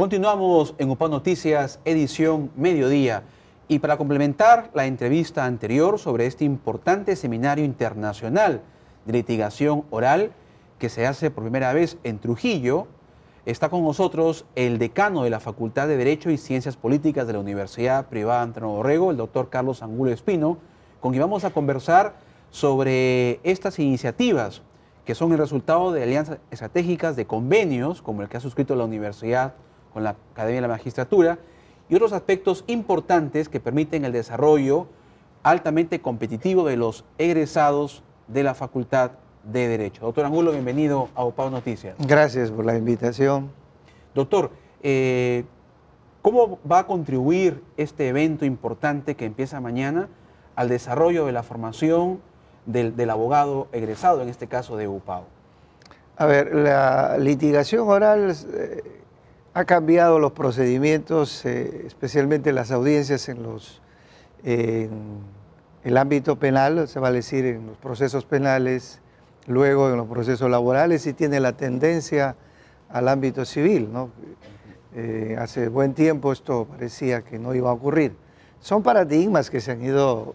Continuamos en UPA Noticias, edición mediodía. Y para complementar la entrevista anterior sobre este importante seminario internacional de litigación oral que se hace por primera vez en Trujillo, está con nosotros el decano de la Facultad de Derecho y Ciencias Políticas de la Universidad Privada Antonio Borrego, el doctor Carlos Angulo Espino, con quien vamos a conversar sobre estas iniciativas que son el resultado de alianzas estratégicas de convenios, como el que ha suscrito la Universidad con la Academia de la Magistratura y otros aspectos importantes que permiten el desarrollo altamente competitivo de los egresados de la Facultad de Derecho. Doctor Angulo, bienvenido a UPAU Noticias. Gracias por la invitación. Doctor, eh, ¿cómo va a contribuir este evento importante que empieza mañana al desarrollo de la formación del, abogado egresado, en este caso de UPAO? A ver, la litigación oral eh, ha cambiado los procedimientos, eh, especialmente las audiencias en, los, el ámbito penal, se va a decir en los procesos penales, luego en los procesos laborales y tiene la tendencia al ámbito civil. Eh, hace buen tiempo esto parecía que no iba a ocurrir. Son paradigmas que se han ido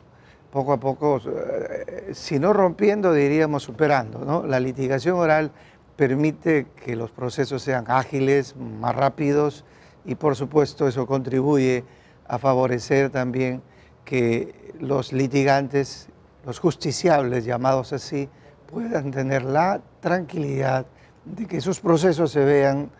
poco a poco, eh, si no rompiendo, diríamos superando. ¿no? La litigación oral permite que los procesos sean ágiles, más rápidos y por supuesto eso contribuye a favorecer también que los litigantes, los justiciables llamados así, puedan tener la tranquilidad de que sus procesos se vean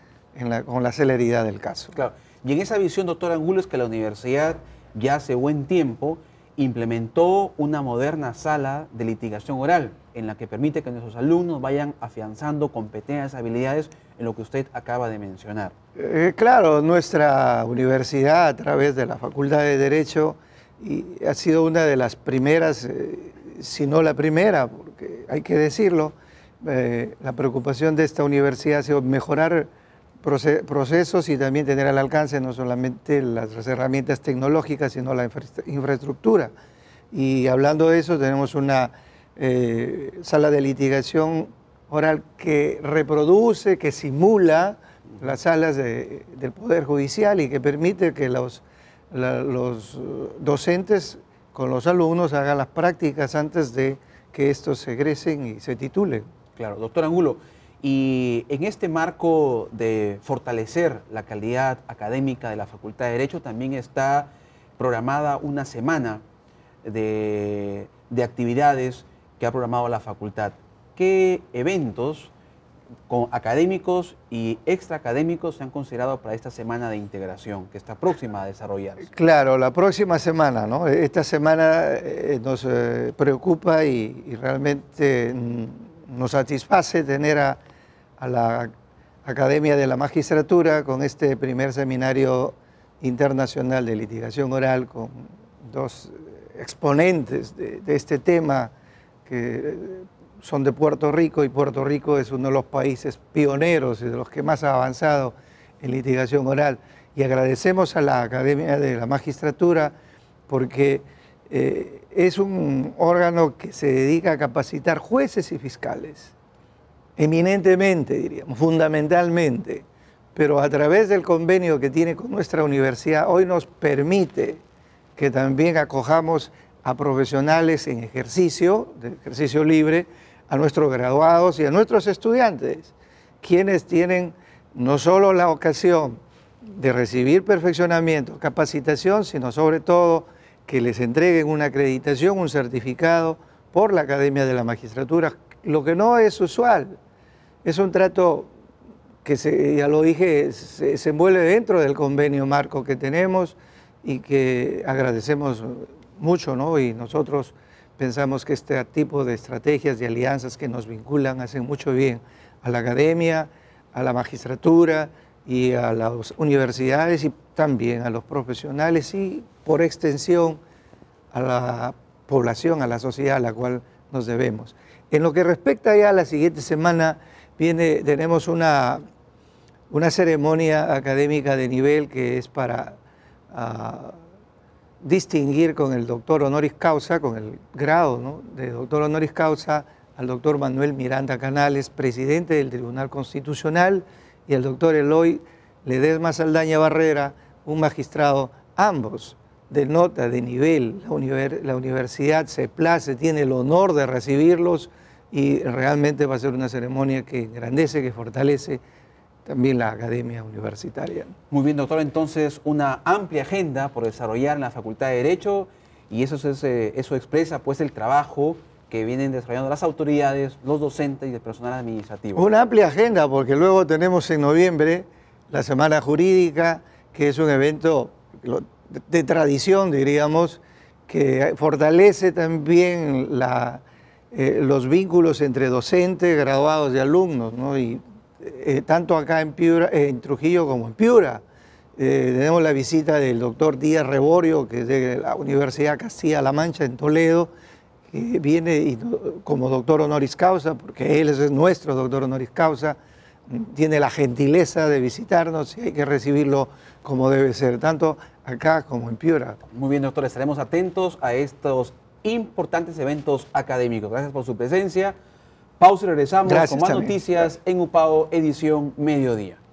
con la celeridad del caso. Claro. Y en esa visión, doctor Angulo, es que la universidad ya hace buen tiempo implementó una moderna sala de litigación oral en la que permite que nuestros alumnos vayan afianzando competencias, habilidades en lo que usted acaba de mencionar. Eh, claro, nuestra universidad a través de la Facultad de Derecho ha sido una de las primeras, eh, si no la primera, porque hay que decirlo, eh, la preocupación de esta universidad ha sido mejorar procesos y también tener al alcance no solamente las herramientas tecnológicas, sino la infraestructura. Y hablando de eso, tenemos una eh, sala de litigación oral que reproduce, que simula las salas del Poder Judicial y que permite que los, los docentes con los alumnos hagan las prácticas antes de que estos se egresen y se titulen. Claro, doctor Angulo, y en este marco de fortalecer la calidad académica de la Facultad de Derecho también está programada una semana de, actividades que ha programado la facultad. ¿Qué eventos académicos y extraacadémicos se han considerado para esta semana de integración que está próxima a desarrollarse? Claro, la próxima semana, ¿no? Esta semana eh, nos eh, preocupa y, realmente mm, nos satisface tener a a la Academia de la Magistratura con este primer seminario internacional de litigación oral con dos exponentes de, este tema que eh, son de Puerto Rico y Puerto Rico es uno de los países pioneros y de los que más ha avanzado en litigación oral. Y agradecemos a la Academia de la Magistratura porque eh, es un órgano que se dedica a capacitar jueces y fiscales eminentemente, diríamos, fundamentalmente, pero a través del convenio que tiene con nuestra universidad, hoy nos permite que también acojamos a profesionales en ejercicio, de ejercicio libre, a nuestros graduados y a nuestros estudiantes, quienes tienen no solo la ocasión de recibir perfeccionamiento, capacitación, sino sobre todo que les entreguen una acreditación, un certificado por la Academia de la Magistratura, lo que no es usual es un trato que, ya lo dije, se, se envuelve dentro del convenio marco que tenemos y que agradecemos mucho, ¿no? Y nosotros pensamos que este tipo de estrategias y alianzas que nos vinculan hacen mucho bien a la academia, a la magistratura y a las universidades y también a los profesionales y por extensión a la población, a la sociedad a la cual nos debemos. En lo que respecta ya a la siguiente semana, tenemos una, ceremonia académica de nivel que es para ah, distinguir con el doctor honoris causa, con el grado de doctor honoris causa, al doctor Manuel Miranda Canales, presidente del Tribunal Constitucional, y al doctor Eloy Ledesma Saldaña Barrera, un magistrado, ambos de nota, de nivel. la universidad se place, tiene el honor de recibirlos y realmente va a ser una ceremonia que engrandece, que fortalece también la academia universitaria. Muy bien, doctor, entonces una amplia agenda por desarrollar en la Facultad de Derecho y eso, eh, eso expresa pues el trabajo que vienen desarrollando las autoridades, los docentes y el personal administrativo. Una amplia agenda porque luego tenemos en noviembre la Semana Jurídica, que es un evento de tradición, diríamos, que fortalece también la eh, los vínculos entre docentes, graduados y alumnos, ¿no? Y eh, tanto acá en, eh, en Trujillo como en Piura. tenemos la visita del doctor Díaz Reborio, que es de la Universidad Castilla-La Mancha en Toledo, que viene como doctor honoris causa, porque él es nuestro doctor honoris causa, tiene la gentileza de visitarnos y hay que recibirlo como debe ser, tanto acá como en Piura. Muy bien, doctor, estaremos atentos a estos importantes eventos académicos. Gracias por su presencia. Pausa y regresamos con más noticias en UPAO Edición Mediodía.